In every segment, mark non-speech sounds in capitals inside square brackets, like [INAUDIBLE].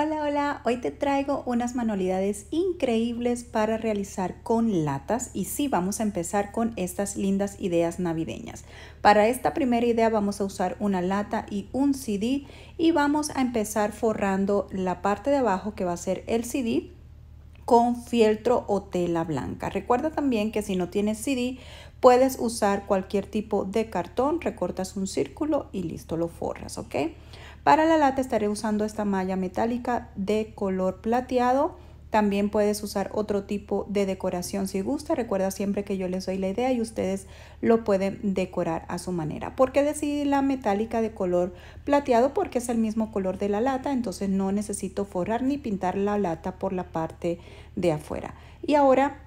Hola, hola, hoy te traigo unas manualidades increíbles para realizar con latas y sí, vamos a empezar con estas lindas ideas navideñas. Para esta primera idea vamos a usar una lata y un CD y vamos a empezar forrando la parte de abajo que va a ser el CD con fieltro o tela blanca. Recuerda también que si no tienes CD, puedes usar cualquier tipo de cartón, recortas un círculo y listo, lo forras, ¿ok? Para la lata estaré usando esta malla metálica de color plateado. También puedes usar otro tipo de decoración si gusta. Recuerda siempre que yo les doy la idea y ustedes lo pueden decorar a su manera. ¿Por qué decidí la metálica de color plateado? Porque es el mismo color de la lata, entonces no necesito forrar ni pintar la lata por la parte de afuera. Y ahora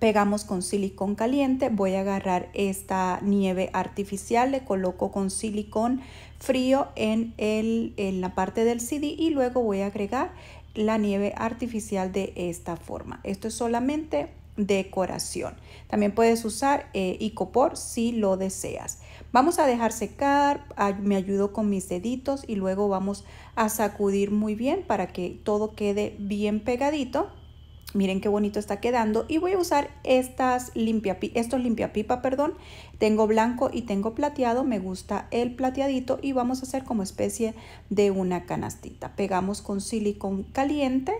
pegamos con silicón caliente. Voy a agarrar esta nieve artificial, le coloco con silicón frío en, el, en la parte del CD y luego voy a agregar la nieve artificial de esta forma. Esto es solamente decoración. También puedes usar eh, icopor si lo deseas. Vamos a dejar secar, me ayudo con mis deditos y luego vamos a sacudir muy bien para que todo quede bien pegadito. Miren qué bonito está quedando y voy a usar estas limpia, estos pipa perdón. Tengo blanco y tengo plateado, me gusta el plateadito y vamos a hacer como especie de una canastita. Pegamos con silicón caliente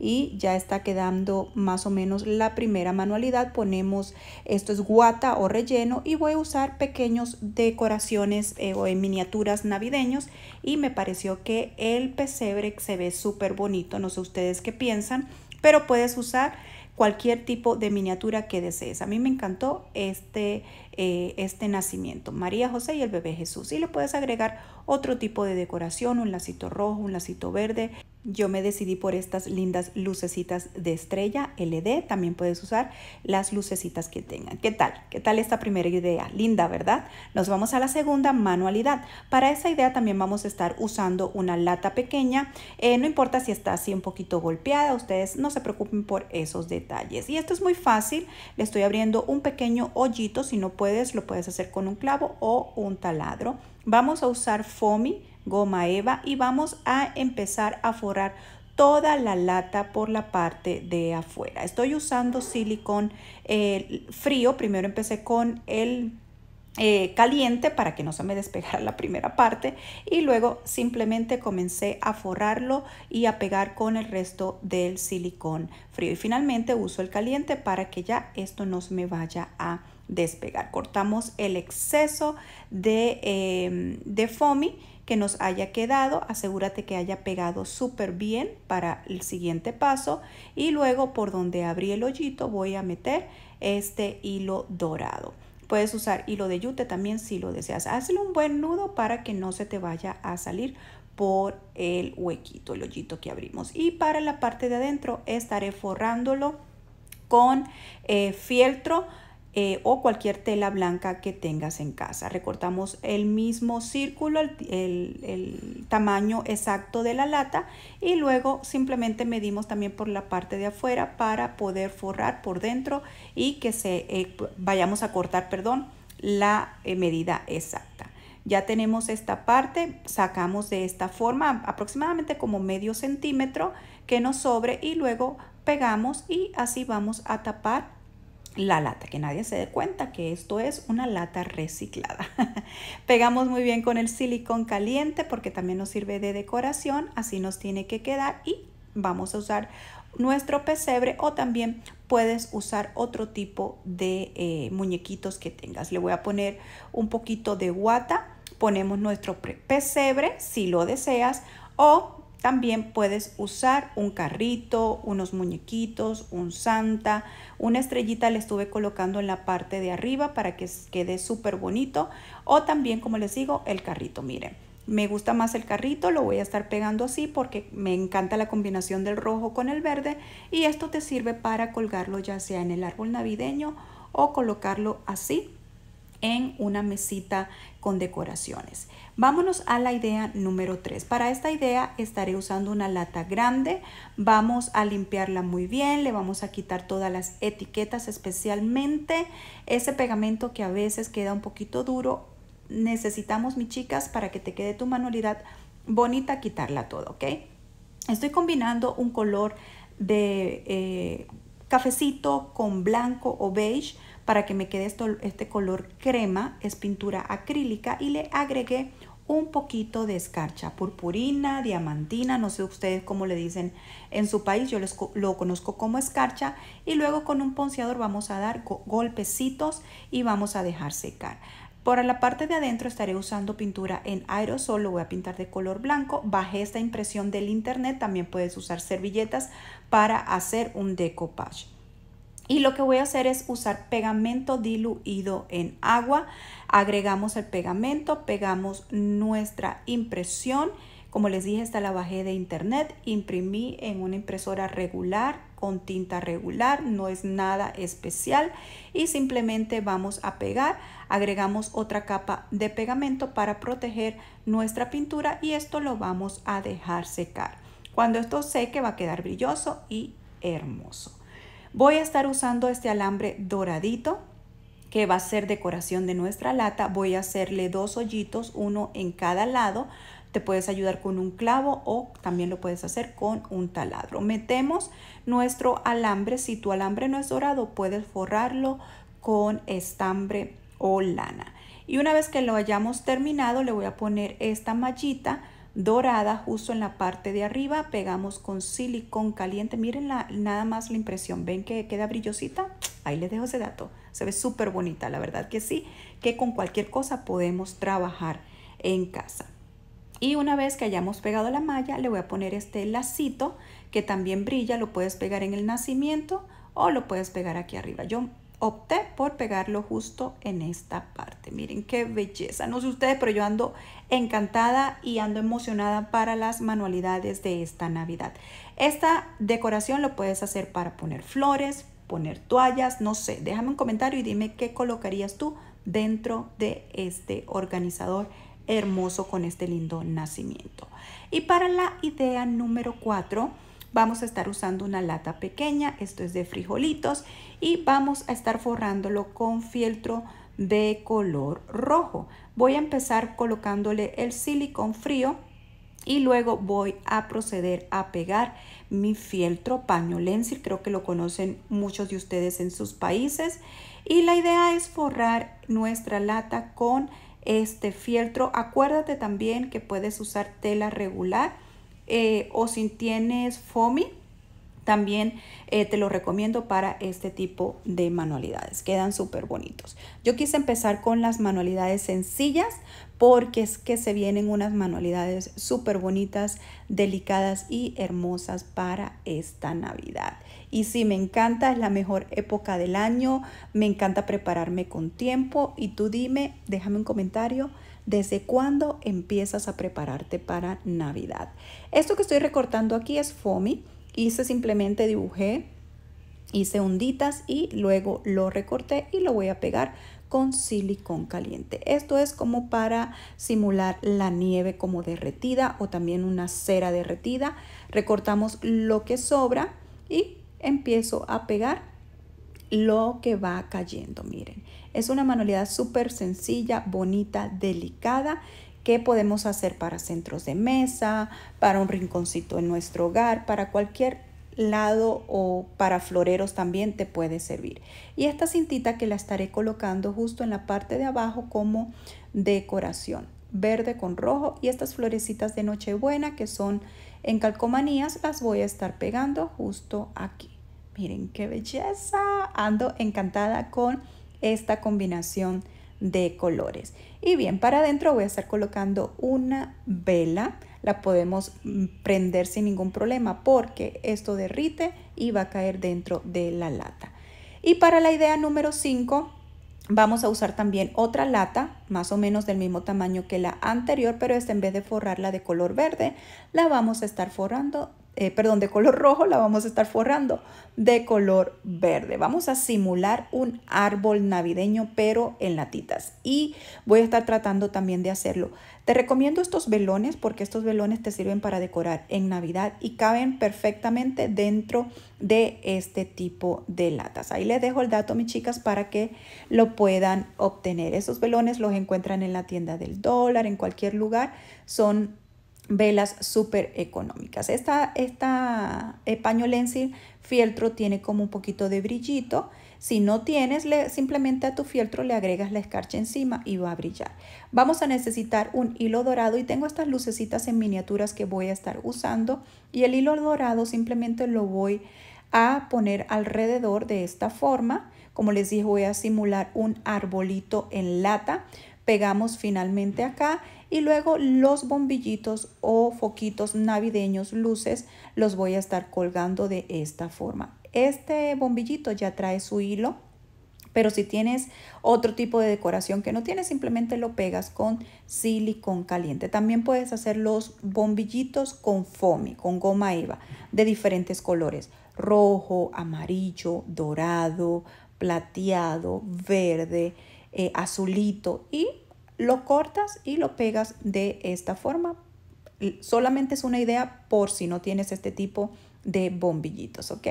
y ya está quedando más o menos la primera manualidad. Ponemos, esto es guata o relleno y voy a usar pequeños decoraciones eh, o en miniaturas navideños y me pareció que el pesebre se ve súper bonito. No sé ustedes qué piensan pero puedes usar cualquier tipo de miniatura que desees. A mí me encantó este, eh, este nacimiento, María José y el bebé Jesús. Y le puedes agregar otro tipo de decoración, un lacito rojo, un lacito verde, yo me decidí por estas lindas lucecitas de estrella LED. También puedes usar las lucecitas que tengan. ¿Qué tal? ¿Qué tal esta primera idea? Linda, ¿verdad? Nos vamos a la segunda, manualidad. Para esa idea también vamos a estar usando una lata pequeña. Eh, no importa si está así un poquito golpeada. Ustedes no se preocupen por esos detalles. Y esto es muy fácil. Le estoy abriendo un pequeño hoyito. Si no puedes, lo puedes hacer con un clavo o un taladro. Vamos a usar fomi goma eva y vamos a empezar a forrar toda la lata por la parte de afuera. Estoy usando silicón eh, frío, primero empecé con el eh, caliente para que no se me despegara la primera parte y luego simplemente comencé a forrarlo y a pegar con el resto del silicón frío y finalmente uso el caliente para que ya esto no se me vaya a despegar. Cortamos el exceso de, em, de foamy que nos haya quedado. Asegúrate que haya pegado súper bien para el siguiente paso. Y luego por donde abrí el hoyito voy a meter este hilo dorado. Puedes usar hilo de yute también si lo deseas. Hazle un buen nudo para que no se te vaya a salir por el huequito, el hoyito que abrimos. Y para la parte de adentro estaré forrándolo con eh, fieltro eh, o cualquier tela blanca que tengas en casa. Recortamos el mismo círculo, el, tamaño exacto de la lata y luego simplemente medimos también por la parte de afuera para poder forrar por dentro y que se eh, vayamos a cortar, perdón, la eh, medida exacta. Ya tenemos esta parte, sacamos de esta forma aproximadamente como medio centímetro que nos sobre y luego pegamos y así vamos a tapar la lata, que nadie se dé cuenta que esto es una lata reciclada. [LAUGHS] Pegamos muy bien con el silicón caliente porque también nos sirve de decoración, así nos tiene que quedar y vamos a usar nuestro pesebre o también puedes usar otro tipo de eh, muñequitos que tengas. Le voy a poner un poquito de guata, ponemos nuestro pesebre si lo deseas o también puedes usar un carrito, unos muñequitos, un santa. Una estrellita le estuve colocando en la parte de arriba para que quede súper bonito. O también, como les digo, el carrito. Miren, me gusta más el carrito, lo voy a estar pegando así porque me encanta la combinación del rojo con el verde. Y esto te sirve para colgarlo ya sea en el árbol navideño o colocarlo así en una mesita con decoraciones. Vámonos a la idea número 3. Para esta idea estaré usando una lata grande. Vamos a limpiarla muy bien, le vamos a quitar todas las etiquetas, especialmente ese pegamento que a veces queda un poquito duro. Necesitamos, mis chicas, para que te quede tu manualidad bonita, quitarla todo, ¿ok? Estoy combinando un color de eh, cafecito con blanco o beige para que me quede esto, este color crema es pintura acrílica y le agregué un poquito de escarcha, purpurina, diamantina, no sé ustedes cómo le dicen en su país, yo lo conozco como escarcha y luego con un ponceador vamos a dar golpecitos y vamos a dejar secar. Por la parte de adentro estaré usando pintura en aerosol, lo voy a pintar de color blanco. Bajé esta impresión del internet, también puedes usar servilletas para hacer un decoupage. Y lo que voy a hacer es usar pegamento diluido en agua. Agregamos el pegamento, pegamos nuestra impresión. Como les dije, hasta la bajé de internet, imprimí en una impresora regular, con tinta regular, no es nada especial y simplemente vamos a pegar, agregamos otra capa de pegamento para proteger nuestra pintura y esto lo vamos a dejar secar. Cuando esto seque va a quedar brilloso y hermoso. Voy a estar usando este alambre doradito que va a ser decoración de nuestra lata. Voy a hacerle dos hoyitos, uno en cada lado. Te puedes ayudar con un clavo o también lo puedes hacer con un taladro. Metemos nuestro alambre. Si tu alambre no es dorado, puedes forrarlo con estambre o lana. Y una vez que lo hayamos terminado, le voy a poner esta mallita dorada justo en la parte de arriba, pegamos con silicón caliente, miren la, nada más la impresión, ven que queda brillosita, ahí les dejo ese dato, se ve súper bonita, la verdad que sí, que con cualquier cosa podemos trabajar en casa. Y una vez que hayamos pegado la malla, le voy a poner este lacito que también brilla, lo puedes pegar en el nacimiento o lo puedes pegar aquí arriba. Yo opté por pegarlo justo en esta parte. Miren qué belleza. No sé ustedes, pero yo ando encantada y ando emocionada para las manualidades de esta Navidad. Esta decoración lo puedes hacer para poner flores, poner toallas, no sé. Déjame un comentario y dime qué colocarías tú dentro de este organizador hermoso con este lindo nacimiento. Y para la idea número 4 Vamos a estar usando una lata pequeña, esto es de frijolitos, y vamos a estar forrándolo con fieltro de color rojo. Voy a empezar colocándole el silicón frío y luego voy a proceder a pegar mi fieltro paño creo que lo conocen muchos de ustedes en sus países. Y la idea es forrar nuestra lata con este fieltro. Acuérdate también que puedes usar tela regular eh, o si tienes FOMI, también eh, te lo recomiendo para este tipo de manualidades. Quedan súper bonitos. Yo quise empezar con las manualidades sencillas porque es que se vienen unas manualidades súper bonitas, delicadas y hermosas para esta Navidad. Y sí, me encanta, es la mejor época del año, me encanta prepararme con tiempo y tú dime, déjame un comentario. ¿Desde cuándo empiezas a prepararte para Navidad? Esto que estoy recortando aquí es FOMI. Hice simplemente dibujé, hice onditas y luego lo recorté y lo voy a pegar con silicón caliente. Esto es como para simular la nieve como derretida o también una cera derretida. Recortamos lo que sobra y empiezo a pegar lo que va cayendo. Miren, es una manualidad súper sencilla, bonita, delicada que podemos hacer para centros de mesa, para un rinconcito en nuestro hogar, para cualquier lado o para floreros también te puede servir. Y esta cintita que la estaré colocando justo en la parte de abajo como decoración, verde con rojo y estas florecitas de Nochebuena que son en calcomanías las voy a estar pegando justo aquí. Miren qué belleza. Ando encantada con esta combinación de colores. Y bien, para adentro voy a estar colocando una vela. La podemos mm, prender sin ningún problema porque esto derrite y va a caer dentro de la lata. Y para la idea número 5, vamos a usar también otra lata, más o menos del mismo tamaño que la anterior, pero esta en vez de forrarla de color verde, la vamos a estar forrando eh, perdón, de color rojo la vamos a estar forrando de color verde. Vamos a simular un árbol navideño pero en latitas y voy a estar tratando también de hacerlo. Te recomiendo estos velones porque estos velones te sirven para decorar en Navidad y caben perfectamente dentro de este tipo de latas. Ahí les dejo el dato, mis chicas, para que lo puedan obtener. Esos velones los encuentran en la tienda del dólar, en cualquier lugar. Son velas súper económicas. Esta, esta eh, paño fieltro tiene como un poquito de brillito. Si no tienes, le, simplemente a tu fieltro le agregas la escarcha encima y va a brillar. Vamos a necesitar un hilo dorado y tengo estas lucecitas en miniaturas que voy a estar usando y el hilo dorado simplemente lo voy a poner alrededor de esta forma. Como les dije, voy a simular un arbolito en lata. Pegamos finalmente acá y luego los bombillitos o foquitos navideños, luces, los voy a estar colgando de esta forma. Este bombillito ya trae su hilo, pero si tienes otro tipo de decoración que no tienes, simplemente lo pegas con silicón caliente. También puedes hacer los bombillitos con foamy, con goma eva, de diferentes colores. Rojo, amarillo, dorado, plateado, verde, eh, azulito y lo cortas y lo pegas de esta forma. Solamente es una idea por si no tienes este tipo de bombillitos, ¿ok?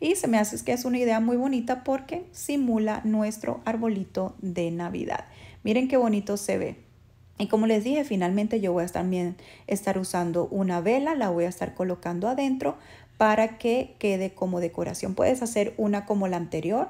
Y se me hace que es una idea muy bonita porque simula nuestro arbolito de Navidad. Miren qué bonito se ve. Y como les dije, finalmente yo voy a también estar usando una vela, la voy a estar colocando adentro para que quede como decoración. Puedes hacer una como la anterior,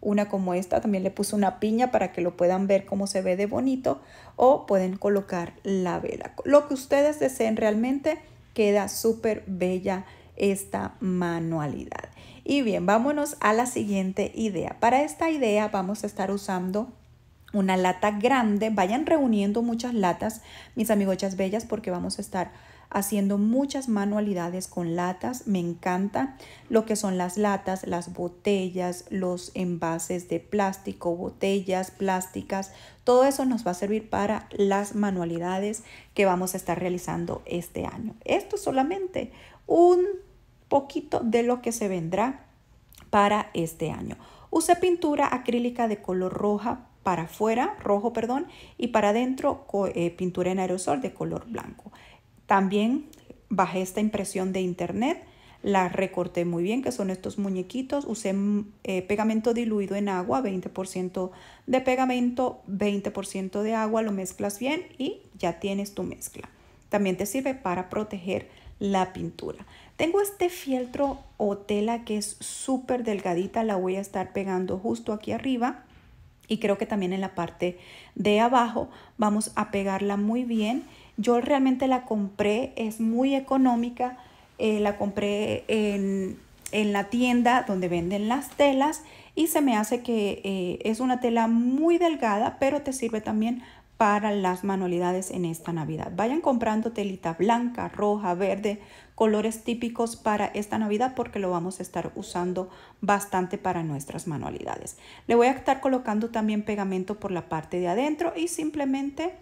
una como esta, también le puse una piña para que lo puedan ver cómo se ve de bonito o pueden colocar la vela. Lo que ustedes deseen realmente queda súper bella esta manualidad. Y bien, vámonos a la siguiente idea. Para esta idea vamos a estar usando una lata grande. Vayan reuniendo muchas latas, mis amigochas bellas, porque vamos a estar haciendo muchas manualidades con latas. Me encanta lo que son las latas, las botellas, los envases de plástico, botellas plásticas. Todo eso nos va a servir para las manualidades que vamos a estar realizando este año. Esto es solamente un poquito de lo que se vendrá para este año. Usé pintura acrílica de color roja para afuera, rojo, perdón, y para adentro eh, pintura en aerosol de color blanco. También bajé esta impresión de internet, la recorté muy bien, que son estos muñequitos. Usé mm, eh, pegamento diluido en agua, 20% de pegamento, 20% de agua, lo mezclas bien y ya tienes tu mezcla. También te sirve para proteger la pintura. Tengo este fieltro o tela que es súper delgadita, la voy a estar pegando justo aquí arriba y creo que también en la parte de abajo vamos a pegarla muy bien yo realmente la compré, es muy económica, eh, la compré en, la tienda donde venden las telas y se me hace que eh, es una tela muy delgada, pero te sirve también para las manualidades en esta Navidad. Vayan comprando telita blanca, roja, verde, colores típicos para esta Navidad porque lo vamos a estar usando bastante para nuestras manualidades. Le voy a estar colocando también pegamento por la parte de adentro y simplemente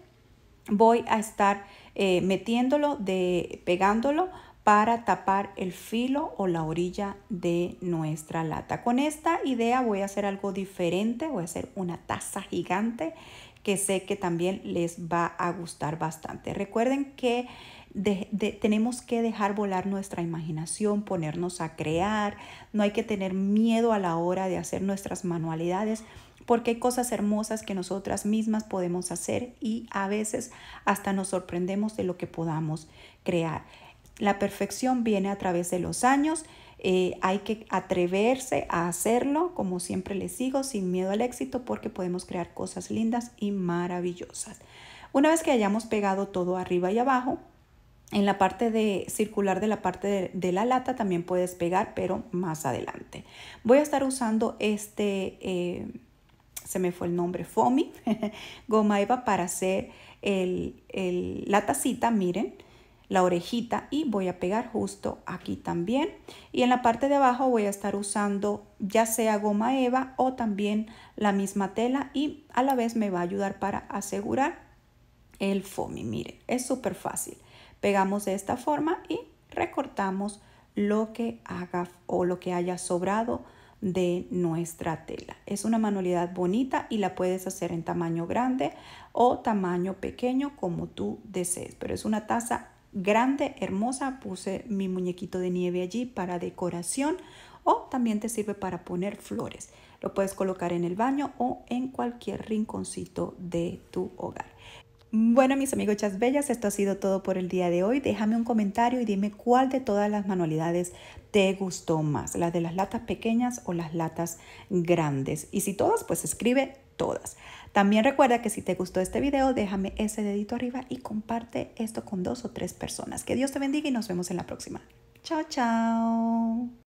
voy a estar eh, metiéndolo, de, pegándolo para tapar el filo o la orilla de nuestra lata. Con esta idea voy a hacer algo diferente, voy a hacer una taza gigante que sé que también les va a gustar bastante. Recuerden que tenemos que dejar volar nuestra imaginación, ponernos a crear, no hay que tener miedo a la hora de hacer nuestras manualidades porque hay cosas hermosas que nosotras mismas podemos hacer y a veces hasta nos sorprendemos de lo que podamos crear. La perfección viene a través de los años. Eh, hay que atreverse a hacerlo, como siempre les digo, sin miedo al éxito, porque podemos crear cosas lindas y maravillosas. Una vez que hayamos pegado todo arriba y abajo, en la parte de circular de la parte de, la lata también puedes pegar, pero más adelante. Voy a estar usando este eh, se me fue el nombre, FOMI, [LAUGHS] goma eva para hacer el, la tacita, miren, la orejita y voy a pegar justo aquí también. Y en la parte de abajo voy a estar usando ya sea goma eva o también la misma tela y a la vez me va a ayudar para asegurar el FOMI. Miren, es súper fácil. Pegamos de esta forma y recortamos lo que haga o lo que haya sobrado de nuestra tela. Es una manualidad bonita y la puedes hacer en tamaño grande o tamaño pequeño como tú desees, pero es una taza grande, hermosa. Puse mi muñequito de nieve allí para decoración o también te sirve para poner flores. Lo puedes colocar en el baño o en cualquier rinconcito de tu hogar. Bueno, mis amigos chas bellas, esto ha sido todo por el día de hoy. Déjame un comentario y dime cuál de todas las manualidades te gustó más, las de las latas pequeñas o las latas grandes. Y si todas, pues escribe todas. También recuerda que si te gustó este video, déjame ese dedito arriba y comparte esto con dos o tres personas. Que Dios te bendiga y nos vemos en la próxima. Chao, chao.